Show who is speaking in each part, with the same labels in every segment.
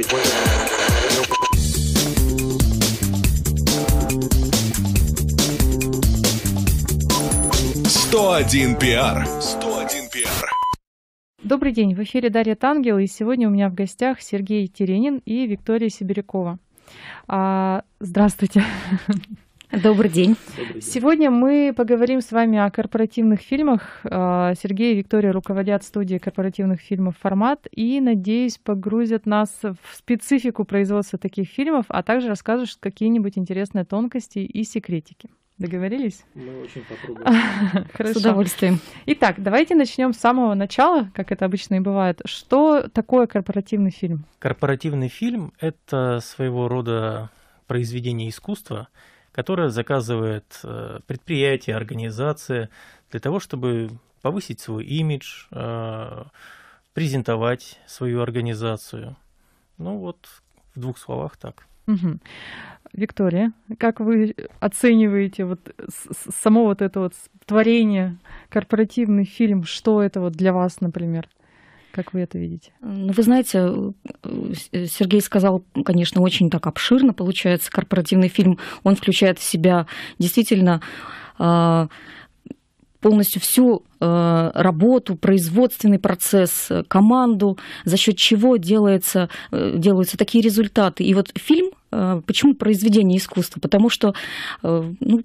Speaker 1: shit. Сто один пиар. Сто пиар. Добрый день, в эфире Дарья Тангел, и сегодня у меня в гостях Сергей Теренин и Виктория Сибирякова. А, здравствуйте. Добрый день. Добрый день. Сегодня мы поговорим с вами о корпоративных фильмах. А, Сергей и Виктория руководят студией корпоративных фильмов «Формат» и, надеюсь, погрузят нас в специфику производства таких фильмов, а также расскажут какие-нибудь интересные тонкости и секретики. Договорились? Мы очень попробуем. С удовольствием. Итак, давайте начнем с самого начала, как это обычно и бывает. Что такое корпоративный фильм?
Speaker 2: Корпоративный фильм — это своего рода произведение искусства, которое заказывает э, предприятие, организация для того, чтобы повысить свой имидж, э, презентовать свою организацию. Ну вот, в двух словах так.
Speaker 1: Угу. Виктория, как вы оцениваете вот само вот это вот творение, корпоративный фильм, что это вот для вас, например? Как вы это видите? Ну, вы знаете, э, э, Сергей
Speaker 3: сказал, конечно, очень так
Speaker 1: обширно получается
Speaker 3: корпоративный фильм. Он включает в себя действительно э, полностью всю работу, производственный процесс, команду, за счет чего делается, делаются такие результаты. И вот фильм, почему произведение искусства? Потому что ну,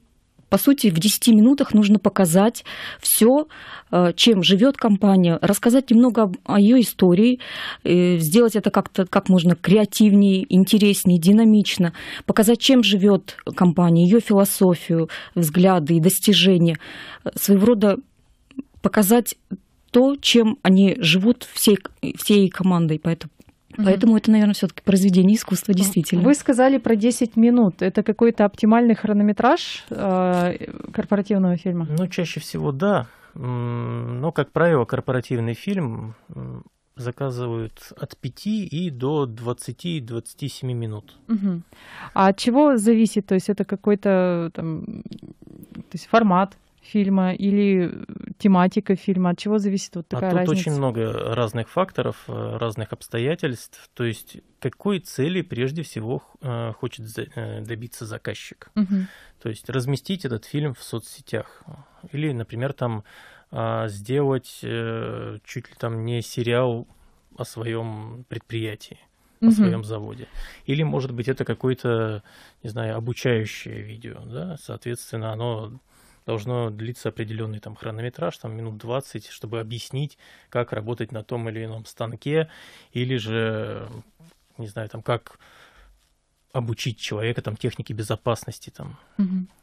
Speaker 3: по сути, в 10 минутах нужно показать все, э, чем живет компания, рассказать немного о ее истории, э, сделать это как-то как можно креативнее, интереснее, динамично, показать, чем живет компания, ее философию, взгляды и достижения, э, своего рода показать то, чем они живут всей, всей командой. Поэтому Поэтому это, наверное, все-таки произведение искусства, ну, действительно. Вы
Speaker 1: сказали про 10 минут. Это какой-то оптимальный хронометраж э, корпоративного фильма? Ну, чаще всего
Speaker 2: да. Но, как правило, корпоративный фильм заказывают от 5 и до 20-27 минут.
Speaker 1: Угу. А от чего зависит? То есть это какой-то там, то есть формат? фильма или э, тематика фильма? От чего зависит вот а такая а разница? Тут очень
Speaker 2: много разных факторов, э, разных обстоятельств. То есть какой цели прежде всего э, хочет добиться заказчик? Угу. То есть разместить этот фильм в соцсетях или, например, там а, сделать чуть ли там не сериал о своем предприятии о угу. своем заводе. Или, может быть, это какое-то, не знаю, обучающее видео, да, соответственно, оно должно длиться определенный там хронометраж, там минут 20, чтобы объяснить, как работать на том или ином станке, или же, не знаю, там как обучить человека там техники безопасности там.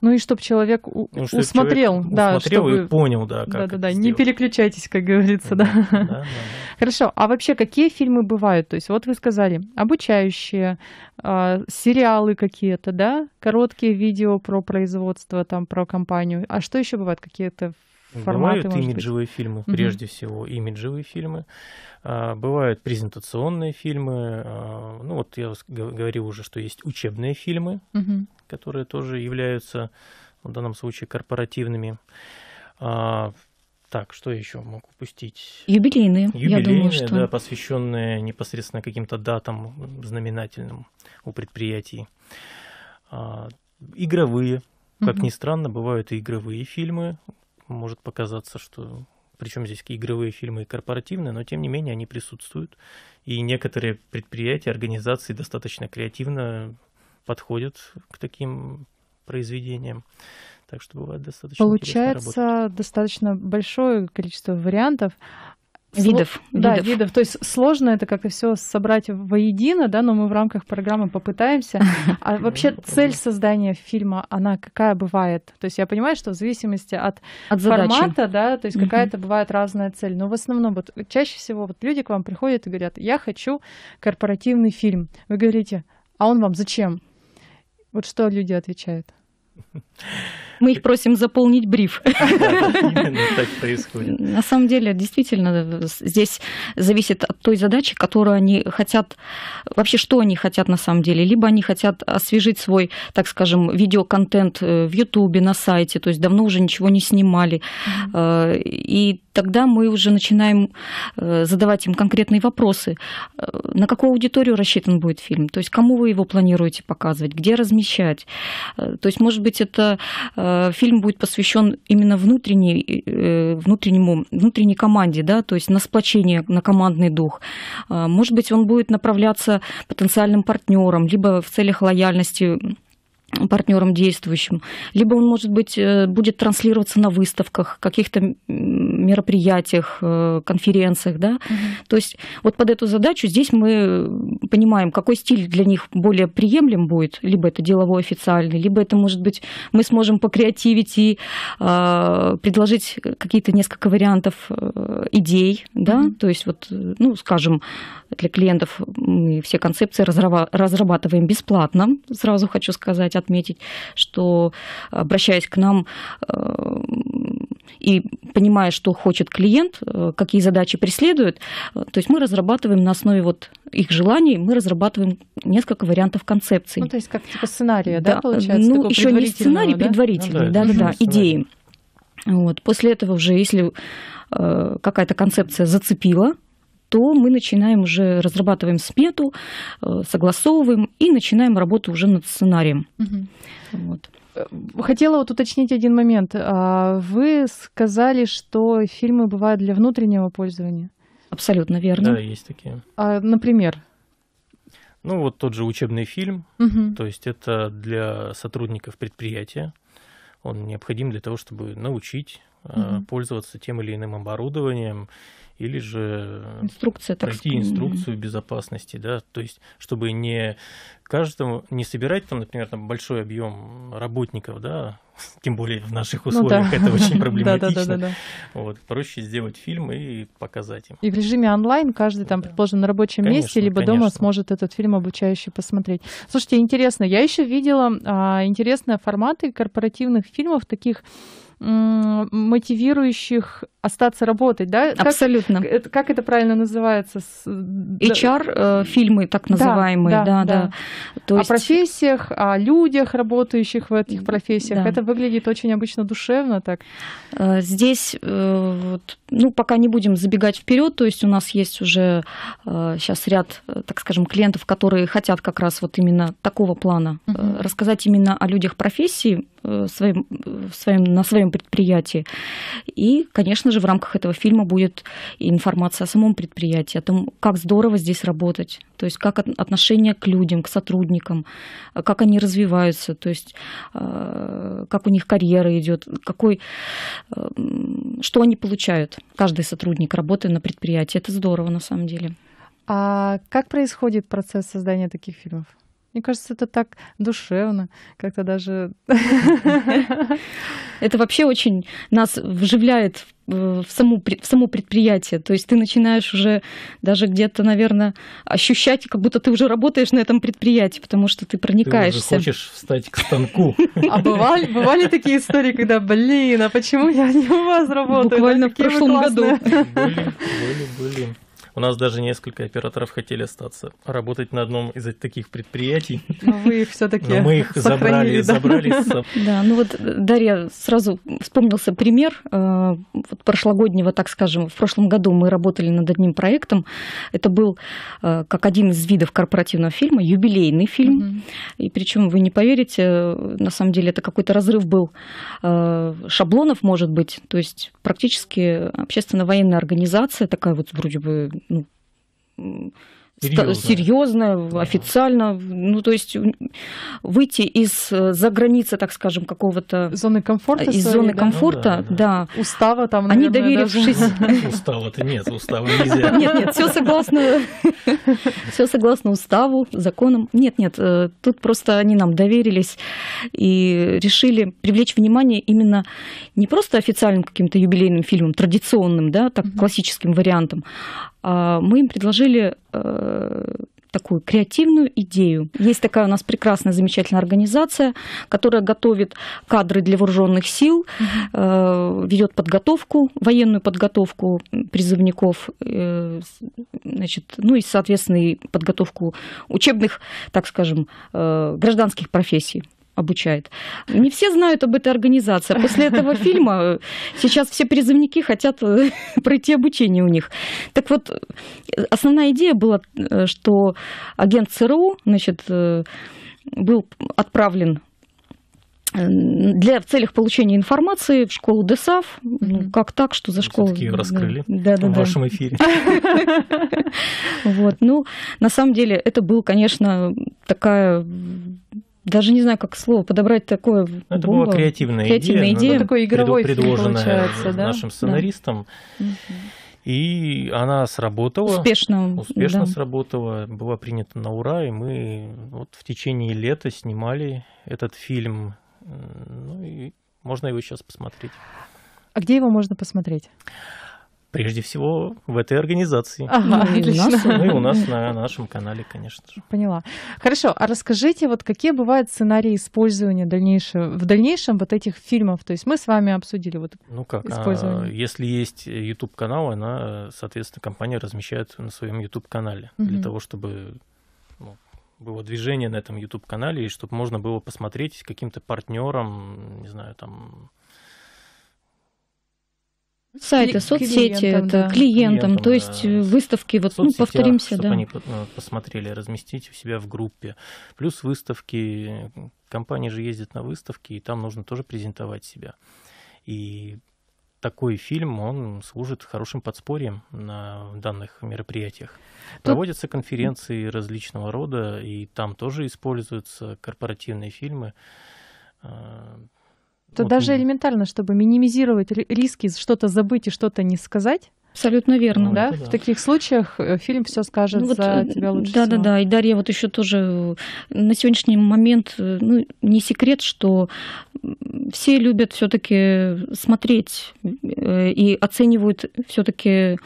Speaker 1: Ну и чтобы человек у- ну, чтобы усмотрел, человек да, усмотрел чтобы... и понял, да, как да, да, да, сделать. не переключайтесь, как говорится, да. да. да, да. Хорошо. А вообще какие фильмы бывают? То есть вот вы сказали обучающие, э, сериалы какие-то, да, короткие видео про производство там, про компанию. А что еще бывает? Какие-то
Speaker 2: Форматы, бывают имиджевые быть. фильмы, угу. прежде всего имиджевые фильмы, а, бывают презентационные фильмы, а, ну вот я говорил уже, что есть учебные фильмы, угу. которые тоже являются в данном случае корпоративными. А, так, что еще мог упустить? Юбилейные, Юбилейные, я думаю, что... да, посвященные непосредственно каким-то датам знаменательным у предприятий. игровые, как угу. ни странно, бывают и игровые фильмы, может показаться, что причем здесь и игровые фильмы, и корпоративные, но тем не менее они присутствуют. И некоторые предприятия, организации достаточно креативно подходят к таким произведениям. Так что бывает достаточно Получается
Speaker 1: достаточно большое количество вариантов.
Speaker 2: Видов, видов. Да, видов.
Speaker 1: То есть сложно это как-то все собрать воедино, да, но мы в рамках программы попытаемся. А вообще ну, цель создания фильма, она какая бывает? То есть я понимаю, что в зависимости от, от формата, да, то есть какая-то бывает разная цель. Но в основном вот чаще всего вот люди к вам приходят и говорят, я хочу корпоративный фильм. Вы говорите, а он вам зачем? Вот что люди отвечают? Мы их просим заполнить бриф. Именно
Speaker 2: так происходит. На
Speaker 3: самом деле, действительно, здесь зависит от той задачи, которую они хотят, вообще что они хотят на самом деле. Либо они хотят освежить свой, так скажем, видеоконтент э, в Ютубе, на сайте, то есть давно уже ничего не снимали. Э, и тогда мы уже начинаем э, задавать им конкретные вопросы. На какую аудиторию рассчитан будет фильм? То есть кому вы его планируете показывать? Где размещать? То есть, может быть, это Э, фильм будет посвящен именно внутренней, э, внутреннему, внутренней команде, да, то есть на сплочение, на командный дух. Э, может быть, он будет направляться потенциальным партнером, либо в целях лояльности партнером действующим, либо он, может быть, будет транслироваться на выставках, каких-то мероприятиях, э, конференциях, да. Угу. То есть вот под эту задачу здесь мы понимаем, какой стиль для них более приемлем будет, либо это деловой официальный, либо это, может быть, мы сможем покреативить и э, предложить какие-то несколько вариантов э, идей, да, mm то есть вот, ну, скажем, для клиентов мы все концепции разрабатываем бесплатно, сразу хочу сказать, отметить, что обращаясь к нам, э, и понимая, что хочет клиент, э, какие задачи преследует, э, то есть мы разрабатываем на основе вот их желаний, мы разрабатываем несколько вариантов концепций. Ну, то есть как типа сценария, да, да ну, получается? Ну, еще не сценарий, да? предварительный, да-да-да, ну идеи. Вот. После этого уже, если э, какая-то концепция зацепила то мы начинаем уже, разрабатываем смету, э, согласовываем и начинаем работу уже над сценарием.
Speaker 1: Угу. Вот. Э, хотела вот уточнить один момент. А, вы сказали, что фильмы бывают для внутреннего пользования. Абсолютно верно. Да, есть такие. А, например?
Speaker 2: Ну, вот тот же учебный фильм. Угу. То есть это для сотрудников предприятия. Он необходим для того, чтобы научить mm пользоваться тем или иным оборудованием или же Инструкция, пройти так инструкцию безопасности, да, то есть чтобы не каждому не собирать там, например, там большой объем работников, да, тем более в наших условиях ну, да. это очень проблематично. да, да, вот, проще сделать фильм и показать им. И в режиме
Speaker 1: онлайн каждый там, предположим, на рабочем конечно, месте, либо конечно. дома сможет этот фильм обучающий посмотреть. Слушайте, интересно, я еще видела а, интересные форматы корпоративных фильмов, таких мотивирующих остаться работать, да? Абсолютно. Как, как это правильно называется? HR, э, фильмы так называемые, да, да. да, да. То есть... О профессиях, о людях, работающих в этих профессиях. Да. Это выглядит очень обычно душевно так. Э, здесь,
Speaker 3: э, ну, пока не будем забегать вперед, то есть у нас есть уже сейчас ряд, так скажем, клиентов, которые хотят как раз вот именно такого плана угу. рассказать именно о людях профессии, Э, своим, э, своим, на своем предприятии. И, конечно же, в рамках этого фильма будет информация о самом предприятии, о том, как здорово здесь работать, то есть как отношение к людям, к сотрудникам, э, как они развиваются, то есть как у них карьера идет, какой, что они получают, каждый сотрудник, работая на предприятии. Это здорово на самом деле.
Speaker 1: А как происходит процесс создания таких фильмов? Мне кажется, это так душевно, как-то даже... Это вообще очень нас вживляет
Speaker 3: в э, само, в само предприятие. То есть ты начинаешь уже даже где-то, наверное, ощущать, как будто ты уже работаешь на этом предприятии, потому что ты проникаешься. Ты уже
Speaker 2: хочешь встать к станку.
Speaker 1: А бывали, бывали такие истории, когда, блин, а почему я не у вас работаю? Буквально в прошлом году. Были, были,
Speaker 2: были. У нас даже несколько операторов хотели остаться работать на одном из таких предприятий. Но вы их все-таки мы их забрали, да? забрали.
Speaker 3: Да, ну вот, Дарья, сразу вспомнился пример э, вот прошлогоднего, так скажем, в прошлом году мы работали над одним проектом. Это был э, как один из видов корпоративного фильма, юбилейный фильм. mm И причем вы не поверите, на самом деле это какой-то разрыв был э, шаблонов, может быть. То есть практически общественно-военная организация, такая вот вроде бы ну, серьезно, да. официально. Ну, то есть выйти из э, за границы, так скажем, какого-то... Зоны комфорта? Из своей, зоны да? комфорта, ну, да, да. да. Устава там, Они доверившись...
Speaker 2: Устава-то нет, устава нельзя. Нет, нет, все
Speaker 3: согласно... Все согласно уставу, законам. Нет, нет, э, тут просто они нам доверились и решили привлечь внимание именно не просто официальным каким-то юбилейным фильмом, традиционным, да, так, классическим вариантом, а, мы им предложили э, такую креативную идею. Есть такая у нас прекрасная, замечательная организация, которая готовит кадры для вооруженных сил, э, ведет подготовку, военную подготовку призывников, э, значит, ну и, соответственно, и подготовку учебных, так скажем, гражданских профессий обучает. Не все знают об этой организации. После этого фильма э, сейчас все призывники хотят э, пройти обучение у них. Так вот, основная идея была, э, что агент ЦРУ значит, был отправлен для в целях получения информации в школу ДСАВ. Ну, как так, что за школу? Все-таки раскрыли да, да, в да. вашем эфире. Вот, ну, на самом деле, это был, конечно, такая даже не знаю, как слово подобрать такое. Ну, это было. была креативная, креативная идея, идея. такой игровой предложенная да? нашим сценаристом
Speaker 2: Да. И она сработала. Успешно. Успешно да. сработала, была принята на ура, и мы вот в течение лета снимали этот фильм. Ну и можно его сейчас посмотреть.
Speaker 1: А где его можно посмотреть?
Speaker 2: Прежде всего в этой организации. Ага, ну, ну, И у нас, на, нашем канале, конечно же.
Speaker 1: Поняла. Хорошо, а расскажите, вот какие бывают сценарии использования дальнейшего, в дальнейшем вот этих фильмов? То есть мы с вами обсудили вот Ну как, а,
Speaker 2: если есть YouTube-канал, она, соответственно, компания размещает на своем YouTube-канале угу. для того, чтобы ну, было движение на этом YouTube-канале, и чтобы можно было посмотреть каким-то партнером, не знаю, там
Speaker 3: сайты, соцсети, клиентам, это клиентам, клиентам, то есть э, да. выставки, вот, соцсетях, ну, повторимся, чтобы да. они
Speaker 2: ну, посмотрели, разместить у себя в группе, плюс выставки, компании же ездят на выставки, и там нужно тоже презентовать себя. И такой фильм, он служит хорошим подспорьем на данных мероприятиях. Тут... Проводятся конференции различного рода, и там тоже используются корпоративные фильмы, а, то вот даже
Speaker 1: элементарно, чтобы минимизировать риски, что-то забыть и что-то не сказать, Абсолютно верно. Ну, да? да? В таких случаях э, фильм все скажет ну, вот, за э, тебя лучше. Да, всего. да, да.
Speaker 3: И Дарья, вот еще тоже э, на сегодняшний момент ну, не секрет, что все любят все-таки смотреть и оценивают все-таки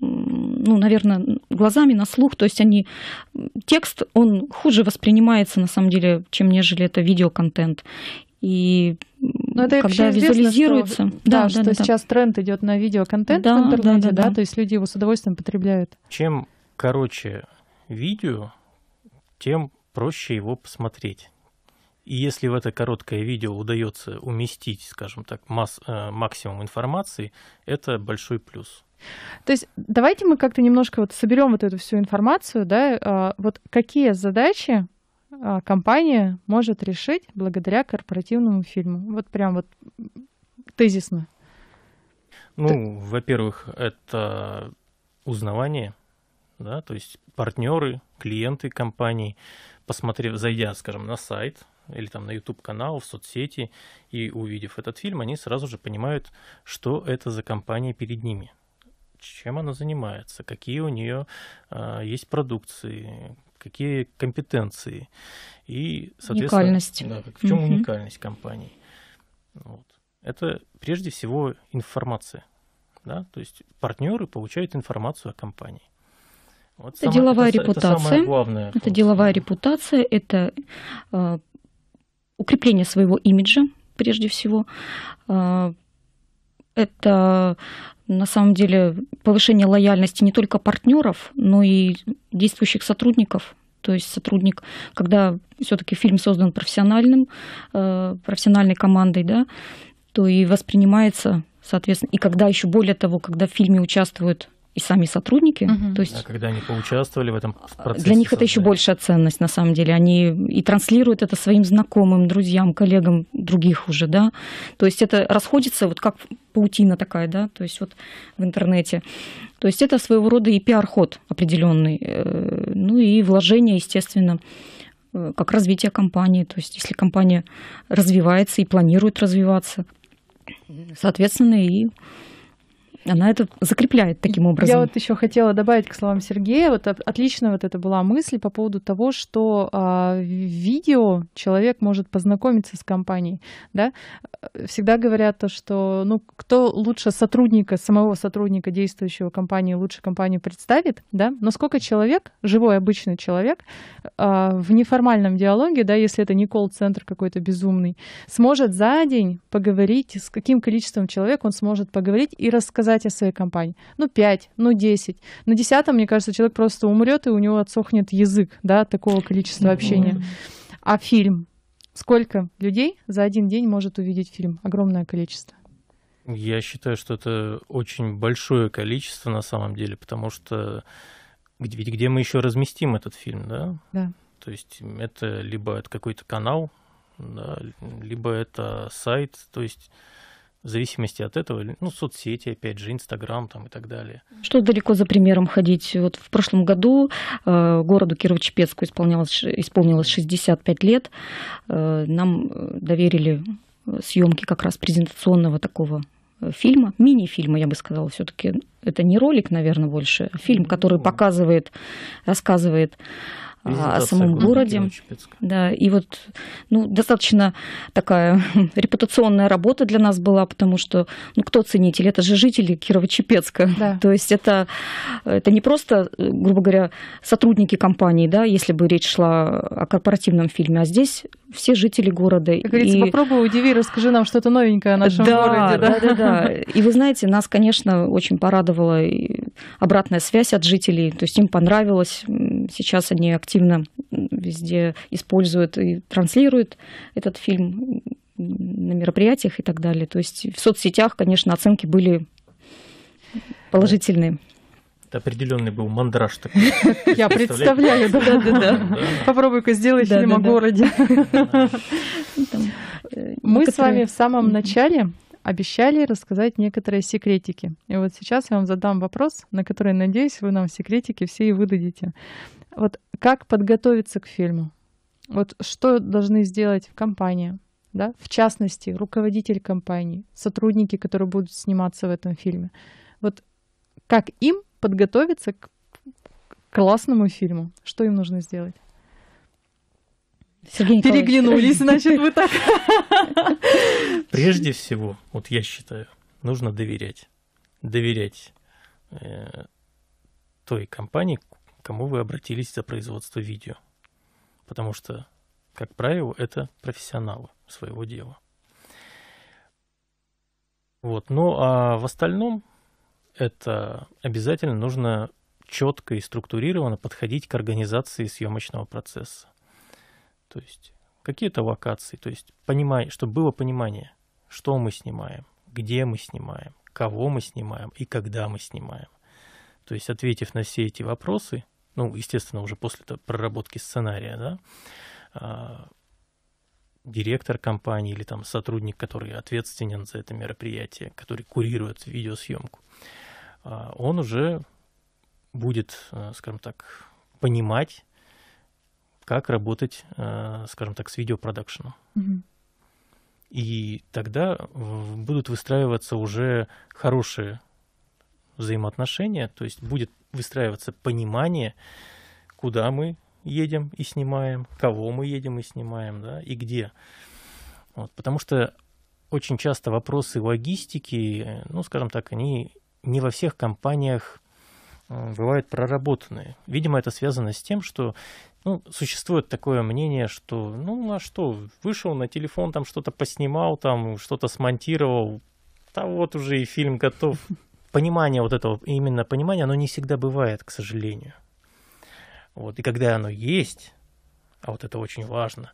Speaker 3: ну, наверное, глазами, на слух, то есть они, текст, он хуже воспринимается, на самом деле, чем нежели это видеоконтент. И но ну, это когда визуализируется. Что, да, да, что да,
Speaker 1: сейчас да. тренд идет на видеоконтент да, в интернете, да, да, да, да, то есть люди его с удовольствием потребляют.
Speaker 2: Чем короче видео, тем проще его посмотреть. И если в это короткое видео удается уместить, скажем так, масс, э, максимум информации, это большой плюс.
Speaker 1: То есть давайте мы как-то немножко вот соберем вот эту всю информацию, да, а, вот какие задачи а, компания может решить благодаря корпоративному фильму. Вот прям вот тезисно.
Speaker 2: Ну, Ты... во-первых, это узнавание, да, то есть партнеры, клиенты компаний, посмотрев, зайдя, скажем, на сайт или там на YouTube канал, в соцсети и увидев этот фильм, они сразу же понимают, что это за компания перед ними, чем она занимается, какие у нее э, есть продукции, какие компетенции и, соответственно, уникальность. Да, в чем угу. уникальность компании. Вот. Это прежде всего информация. Да? То есть партнеры получают информацию о компании. Вот это сама, деловая это, репутация. Это, самое главное, это
Speaker 3: деловая репутация, это э, укрепление своего имиджа, прежде всего. Э, это на самом деле повышение лояльности не только партнеров, но и действующих сотрудников. То есть сотрудник, когда все-таки фильм создан профессиональным, э, профессиональной командой, да, то и воспринимается, соответственно, и когда еще более того, когда в фильме участвуют и сами сотрудники. Угу. То есть, а
Speaker 2: когда они поучаствовали в этом процессе? Для
Speaker 3: них создания. это еще большая ценность, на самом деле. Они и транслируют это своим знакомым, друзьям, коллегам других уже, да. То есть это расходится вот как паутина такая, да, то есть вот в интернете. То есть это своего рода и пиар-ход определенный, э, ну и вложение, естественно, э, как развитие компании. То есть если компания развивается и планирует развиваться, соответственно, и она это закрепляет таким образом. Я вот
Speaker 1: еще хотела добавить к словам Сергея, вот отлично вот это была мысль по поводу того, что а, в видео человек может познакомиться с компанией, да? Всегда говорят то, что ну кто лучше сотрудника самого сотрудника действующего компании лучше компанию представит, да? Но сколько человек живой обычный человек а, в неформальном диалоге, да, если это не колл-центр какой-то безумный, сможет за день поговорить с каким количеством человек он сможет поговорить и рассказать о своей компании. Ну, пять, ну, десять, На десятом мне кажется, человек просто умрет, и у него отсохнет язык, да, такого количества общения. А фильм? Сколько людей за один день может увидеть фильм? Огромное количество.
Speaker 2: Я считаю, что это очень большое количество на самом деле, потому что ведь где мы еще разместим этот фильм, да? Да. То есть это либо это какой-то канал, да, либо это сайт, то есть в зависимости от этого, ну, соцсети, опять же, Инстаграм там и так далее.
Speaker 3: Что далеко за примером ходить? Вот в прошлом году э, городу Кирово-Чепецку исполнялось, исполнилось 65 лет. Э, нам э, доверили э, съемки как раз презентационного такого э, фильма, мини-фильма, я бы сказала, все-таки это не ролик, наверное, больше, а фильм, ну, который показывает, рассказывает о а, самом городе. Да, и вот ну, достаточно такая репутационная работа для нас была, потому что ну, кто ценитель? Это же жители Кирово-Чепецка. Да. То есть это, это не просто, грубо говоря, сотрудники компании, да, если бы речь шла о корпоративном фильме, а здесь все жители города. Как говорится, и...
Speaker 1: попробуй, удиви, расскажи нам что-то новенькое о нашем да, городе. Да, да, да, да.
Speaker 3: И вы знаете, нас, конечно, очень порадовала обратная связь от жителей, то есть им понравилось, Сейчас они активно везде используют и транслируют этот фильм на мероприятиях и так далее. То есть в соцсетях, конечно, оценки были
Speaker 1: положительные.
Speaker 2: Это определенный был мандраж такой. Я представляю, да, да, да.
Speaker 1: Попробуй-ка сделай фильм о городе. Э, Мы с вами в самом начале обещали рассказать некоторые секретики. И вот сейчас я вам задам вопрос, на который, надеюсь, вы нам секретики все и выдадите. Вот как подготовиться к фильму? Вот что должны сделать в компании? Да? В частности, руководитель компании, сотрудники, которые будут сниматься в этом фильме. Вот как им подготовиться к классному фильму? Что им нужно сделать? Сергей Переглянулись, значит, вы так.
Speaker 2: Прежде всего, вот я считаю, нужно доверять. Доверять э, той компании, кому вы обратились за производство видео. Потому что, как правило, это профессионалы своего дела. Вот. Ну а в остальном это обязательно нужно четко и структурированно подходить к организации съемочного процесса. То есть какие-то локации, то есть понимай, чтобы было понимание, что мы снимаем, где мы снимаем, кого мы снимаем и когда мы снимаем. То есть, ответив на все эти вопросы, ну, естественно, уже после проработки сценария, да, а, директор компании или там сотрудник, который ответственен за это мероприятие, который курирует видеосъемку, а, он уже будет, а, скажем так, понимать, как работать, скажем так, с видеопродакшеном. Mm-hmm. И тогда будут выстраиваться уже хорошие взаимоотношения, то есть будет выстраиваться понимание, куда мы едем и снимаем, кого мы едем и снимаем, да, и где. Вот, потому что очень часто вопросы логистики, ну, скажем так, они не во всех компаниях бывают проработанные. Видимо, это связано с тем, что ну, существует такое мнение, что ну а что, вышел на телефон, там что-то поснимал, там что-то смонтировал, да вот уже и фильм готов понимание вот этого, именно понимание, оно не всегда бывает, к сожалению. Вот, и когда оно есть, а вот это очень важно,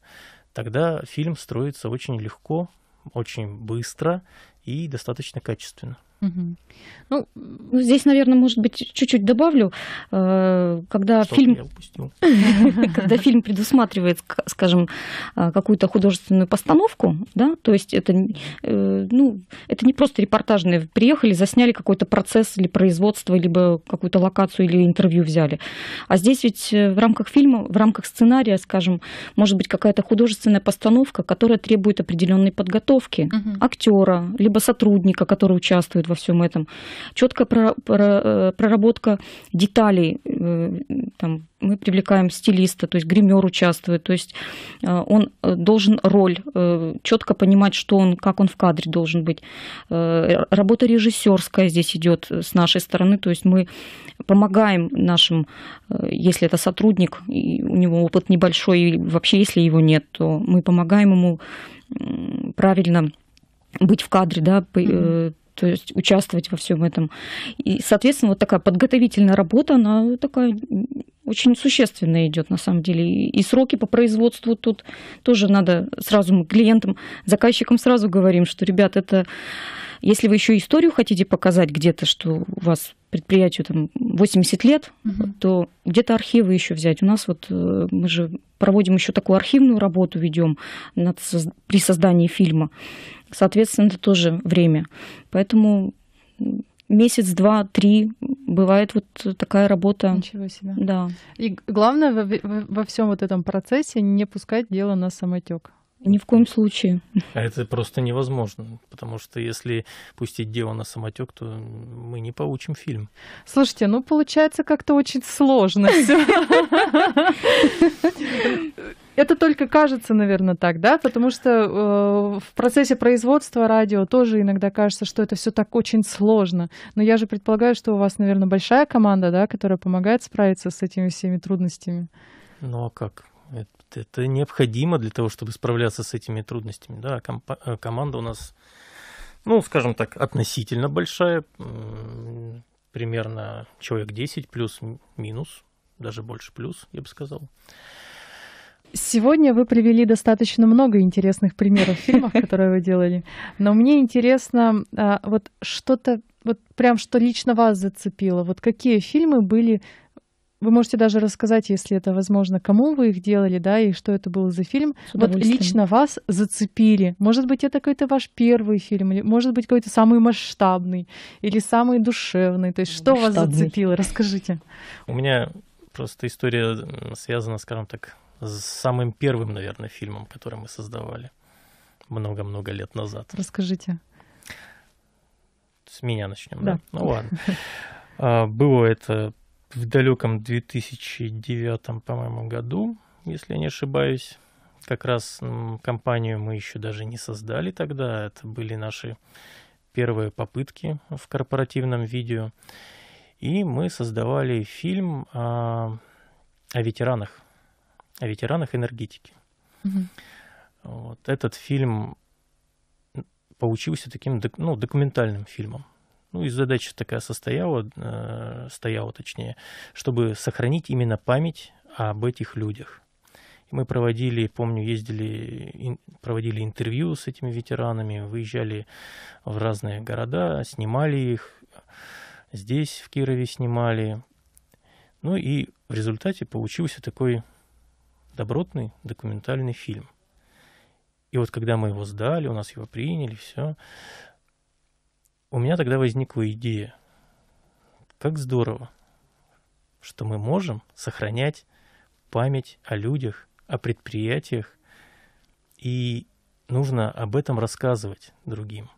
Speaker 2: тогда фильм строится очень легко, очень быстро и достаточно качественно.
Speaker 3: Ну, ну, здесь, наверное, может быть, чуть-чуть добавлю, э, когда Что фильм, когда фильм предусматривает, скажем, э, какую-то художественную постановку, да, то есть это, э, ну, это не просто репортажные, приехали, засняли какой-то процесс или производство, либо какую-то локацию или интервью взяли, а здесь ведь в рамках фильма, в рамках сценария, скажем, может быть какая-то художественная постановка, которая требует определенной подготовки актера либо сотрудника, который участвует в во всем этом, четкая э, проработка деталей, э, там, мы привлекаем стилиста, то есть гример участвует, то есть э, он должен роль, четко понимать, что он, как он в кадре должен быть. Работа режиссерская здесь идет с нашей стороны, то есть мы помогаем нашим, если это сотрудник, у него опыт небольшой, и вообще если его нет, то мы помогаем ему правильно быть в кадре, да, mm-hmm то есть участвовать во всем этом. И, соответственно, вот такая подготовительная работа, она такая очень существенно идет на самом деле. И сроки по производству тут тоже надо сразу мы клиентам, заказчикам сразу говорим, что, ребят, это если вы еще историю хотите показать где-то, что у вас предприятию там 80 лет, угу. то где-то архивы еще взять. У нас вот э, мы же проводим еще такую архивную работу, ведем при создании фильма. Соответственно, это тоже время. Поэтому месяц, два, три бывает вот такая работа. Ничего себе. Да.
Speaker 1: И главное во, всем вот этом процессе не пускать дело на самотек. Ни в коем случае.
Speaker 2: А это просто невозможно, потому что если пустить дело на самотек, то мы не получим фильм.
Speaker 1: Слушайте, ну получается как-то очень сложно все. Это только кажется, наверное, так, да, потому что э, в процессе производства радио тоже иногда кажется, что это все так очень сложно. Но я же предполагаю, что у вас, наверное, большая команда, да, которая помогает справиться с этими всеми трудностями.
Speaker 2: Ну а как? Это, это необходимо для того, чтобы справляться с этими трудностями. Да, компа- э, команда у нас, ну, скажем так, относительно большая, примерно человек 10 плюс-минус, даже больше плюс, я бы сказал.
Speaker 1: Сегодня вы привели достаточно много интересных примеров фильмов, которые вы делали. Но мне интересно а, вот что-то, вот прям что лично вас зацепило. Вот какие фильмы были вы можете даже рассказать, если это возможно, кому вы их делали, да, и что это был за фильм. Вот лично вас зацепили. Может быть, это какой-то ваш первый фильм, или может быть, какой-то самый масштабный, или самый душевный. То есть, что масштабный. вас зацепило? Расскажите.
Speaker 2: У меня просто история связана, скажем так, с самым первым, наверное, фильмом, который мы создавали много-много лет назад.
Speaker 1: Расскажите.
Speaker 2: С меня начнем, да? да? Ну ладно. А, было это в далеком 2009, по-моему, году, если я не ошибаюсь. Как раз компанию мы еще даже не создали тогда. Это были наши первые попытки в корпоративном видео. И мы создавали фильм о, а, о ветеранах о ветеранах энергетики. Угу. Вот. Этот фильм получился таким ну, документальным фильмом. Ну и задача такая состояла, э, стояла точнее, чтобы сохранить именно память об этих людях. И мы проводили, помню, ездили, ин, проводили интервью с этими ветеранами, выезжали в разные города, снимали их, здесь в Кирове снимали. Ну и в результате получился такой добротный документальный фильм. И вот когда мы его сдали, у нас его приняли, все, у меня тогда возникла идея, как здорово, что мы можем сохранять память о людях, о предприятиях, и нужно об этом рассказывать другим.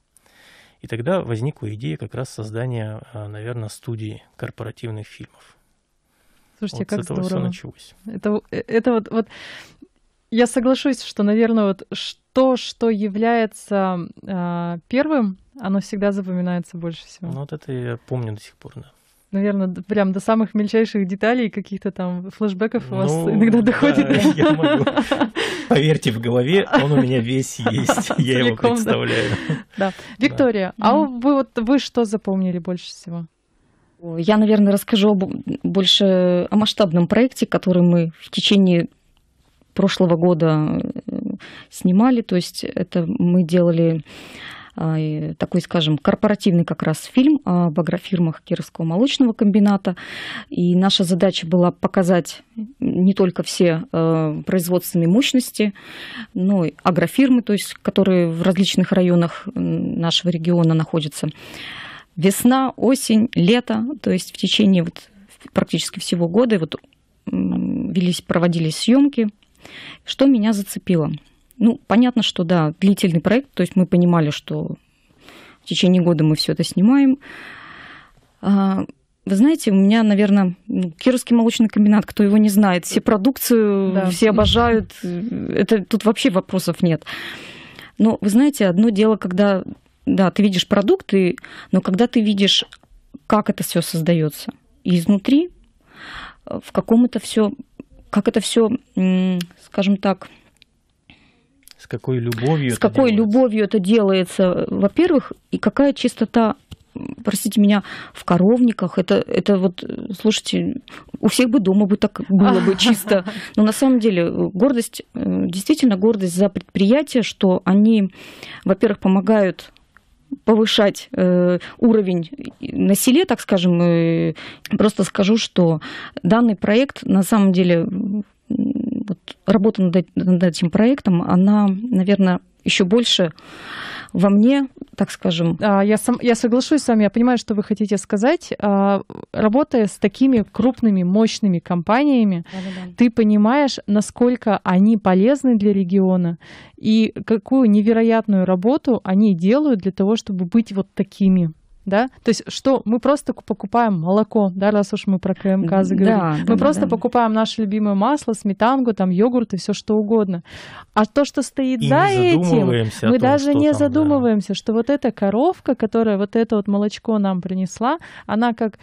Speaker 2: И тогда возникла идея как раз создания, а, наверное, студии корпоративных фильмов. Слушайте, вот как с этого здорово. все началось.
Speaker 1: Это, э, это вот, вот я соглашусь, что, наверное, вот то, что является э, первым, оно всегда запоминается больше всего. Ну,
Speaker 2: вот это я помню до сих пор, да.
Speaker 1: Наверное, прям до самых мельчайших деталей, каких-то там флешбеков
Speaker 2: ну, у вас ну, иногда доходит. Да, я могу. Поверьте, в голове он у меня весь есть. Я его представляю.
Speaker 1: Да. Виктория, а вы вот вы что запомнили больше
Speaker 3: всего? Я, наверное, расскажу об, больше о масштабном проекте, который мы в течение прошлого года э, снимали. То есть это мы делали а, такой, скажем, корпоративный как раз фильм об агрофирмах Кировского молочного комбината. И наша задача была показать не только все э, производственные мощности, но и агрофирмы, то есть которые в различных районах нашего региона находятся весна, осень, лето, то есть в течение вот практически всего года вот велись, проводились съемки. Что меня зацепило? Ну, понятно, что да, длительный проект, то есть мы понимали, что в течение года мы все это снимаем. А, вы знаете, у меня, наверное, ну, Кировский молочный комбинат, кто его не знает, все продукцию, да. все обожают. Э, это тут вообще вопросов нет. Но вы знаете, одно дело, когда да, ты видишь продукты, но когда ты видишь, как это все создается изнутри, в каком это все, как это все, скажем так,
Speaker 2: с какой любовью? С
Speaker 3: какой делается? любовью это делается, во-первых, и какая чистота, простите меня, в коровниках. Это, это вот, слушайте, у всех бы дома бы так было бы чисто. Но на самом деле гордость, э, действительно гордость за предприятие, что они, во-первых, помогают повышать э, уровень на селе, так скажем, э, просто скажу, что данный проект на самом деле вот, работа над, над этим проектом, она, наверное, еще
Speaker 1: больше во мне, так скажем. А, я, сам, я соглашусь с вами, я понимаю, что вы хотите сказать. А, работая с такими крупными, мощными компаниями, Да-да-да. ты понимаешь, насколько они полезны для региона и какую невероятную работу они делают для того, чтобы быть вот такими да? То есть что мы просто покупаем молоко, да, раз уж мы про КМК заговорили. Да, мы да, просто да. покупаем наше любимое масло, сметангу, там йогурт и все что угодно. А то, что стоит и за этим, мы том, даже не там, задумываемся, да. что вот эта коровка, которая вот это вот молочко нам принесла, она как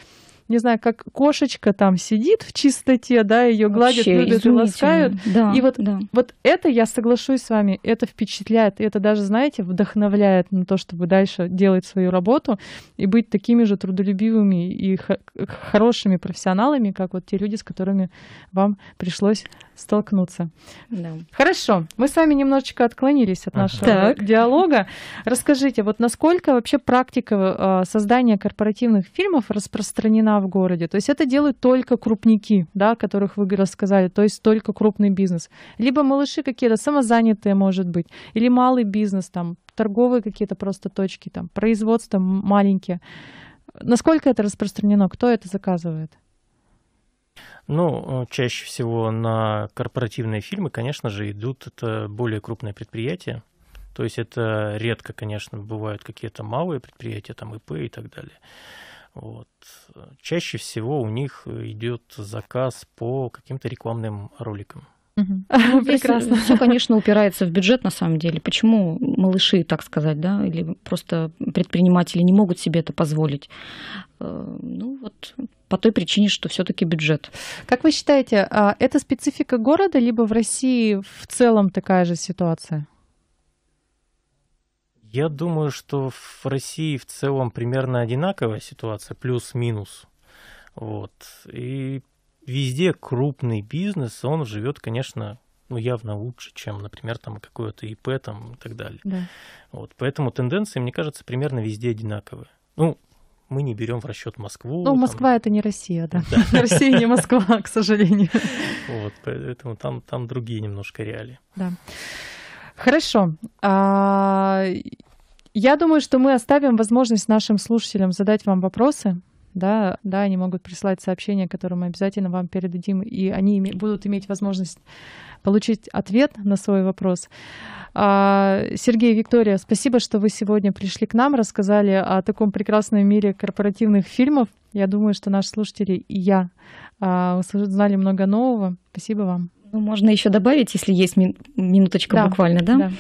Speaker 1: не знаю, как кошечка там сидит в чистоте, да, ее гладят, любят и ласкают. Да, и вот, да. вот это, я соглашусь с вами, это впечатляет, и это даже, знаете, вдохновляет на то, чтобы дальше делать свою работу и быть такими же трудолюбивыми и хорошими профессионалами, как вот те люди, с которыми вам пришлось столкнуться. Да. Хорошо, мы с вами немножечко отклонились от нашего так. диалога. Расскажите, вот насколько вообще практика э, создания корпоративных фильмов распространена цена в городе. То есть это делают только крупники, да, о которых вы рассказали, то есть только крупный бизнес. Либо малыши какие-то, самозанятые, может быть, или малый бизнес, там, торговые какие-то просто точки, там, производство маленькие. Насколько это распространено? Кто это заказывает?
Speaker 2: Ну, э, чаще всего на корпоративные фильмы, конечно же, идут это более крупные предприятия. То есть это редко, конечно, бывают какие-то малые предприятия, там ИП и так далее. Вот. Чаще всего у них идет заказ по каким-то рекламным роликам.
Speaker 1: Угу.
Speaker 3: Прекрасно. Все, конечно, упирается в бюджет на самом деле. Почему малыши, так сказать, да, или просто предприниматели не могут себе это позволить?
Speaker 1: Э, ну вот по той причине, что все-таки бюджет. Как вы считаете, а, это специфика города, либо в России в целом такая же ситуация?
Speaker 2: Я думаю, что в России в целом примерно одинаковая ситуация, плюс-минус. Вот. И везде крупный бизнес, он живет, конечно, ну, явно лучше, чем, например, там какое-то ИП там, и так далее. Да. Вот. Поэтому тенденции, мне кажется, примерно везде одинаковые. Ну, мы не берем в расчет Москву. Ну, там... Москва это не Россия, да. да. Россия не Москва, к
Speaker 1: сожалению.
Speaker 2: Вот, поэтому там, там другие немножко реалии.
Speaker 1: Да. Хорошо. А, я думаю, что мы оставим возможность нашим слушателям задать вам вопросы. Да, да, они могут прислать сообщения, которые мы обязательно вам передадим, и они име- будут иметь возможность получить ответ на свой вопрос. А, Сергей, Виктория, спасибо, что вы сегодня пришли к нам, рассказали о таком прекрасном мире корпоративных фильмов. Я думаю, что наши слушатели и я а, узнали много нового. Спасибо вам. Ну,
Speaker 3: можно еще добавить, если есть минуточка да, буквально, да?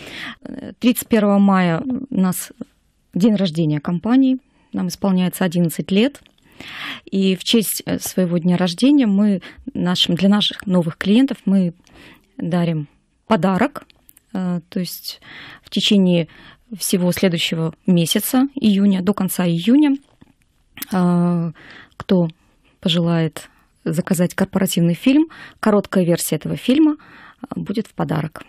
Speaker 3: да? 31 мая у нас день рождения компании, нам исполняется 11 лет. И в честь э, своего дня рождения мы нашим, для наших новых клиентов мы дарим подарок. Э, то есть в течение всего следующего месяца, июня, до конца июня, э, кто пожелает заказать корпоративный фильм. Короткая версия этого фильма а, будет в подарок.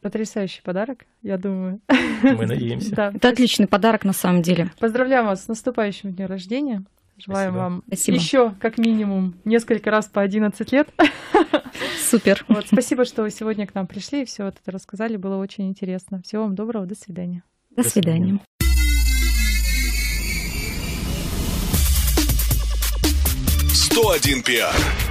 Speaker 1: Потрясающий подарок, я думаю.
Speaker 2: Мы надеемся.
Speaker 1: Да.
Speaker 3: Это отличный подарок на самом деле.
Speaker 1: Поздравляем вас с наступающим днем рождения. Желаем Спасибо. вам Спасибо. еще как минимум несколько раз по 11 лет. Супер. Вот, спасибо, что вы сегодня к нам пришли и все вот это рассказали. Было очень интересно. Всего вам доброго. До свидания. До свидания.
Speaker 3: 101 пиар.